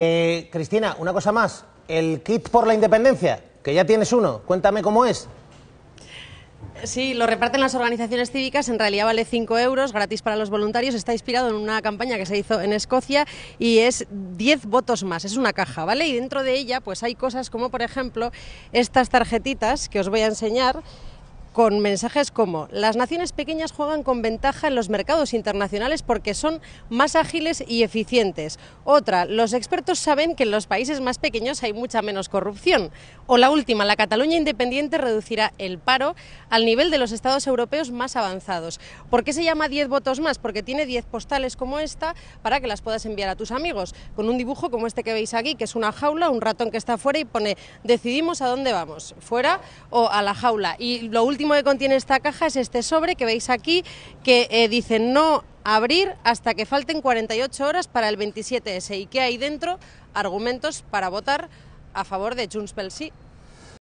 Eh, Cristina, una cosa más. El kit por la independencia, que ya tienes uno. Cuéntame cómo es. Sí, lo reparten las organizaciones cívicas, en realidad vale 5 euros, gratis para los voluntarios, está inspirado en una campaña que se hizo en Escocia y es 10 votos más, es una caja, ¿vale? Y dentro de ella pues hay cosas como por ejemplo estas tarjetitas que os voy a enseñar, con mensajes como las naciones pequeñas juegan con ventaja en los mercados internacionales porque son más ágiles y eficientes. Otra, los expertos saben que en los países más pequeños hay mucha menos corrupción. O la última, la Cataluña independiente reducirá el paro al nivel de los estados europeos más avanzados. ¿Por qué se llama 10 votos más? Porque tiene 10 postales como esta para que las puedas enviar a tus amigos, con un dibujo como este que veis aquí, que es una jaula, un ratón que está fuera y pone decidimos a dónde vamos, fuera o a la jaula. Y lo último que contiene esta caja es este sobre que veis aquí, que eh, dice no abrir hasta que falten 48 horas para el 27S. ¿Y que hay dentro? Argumentos para votar a favor de Junts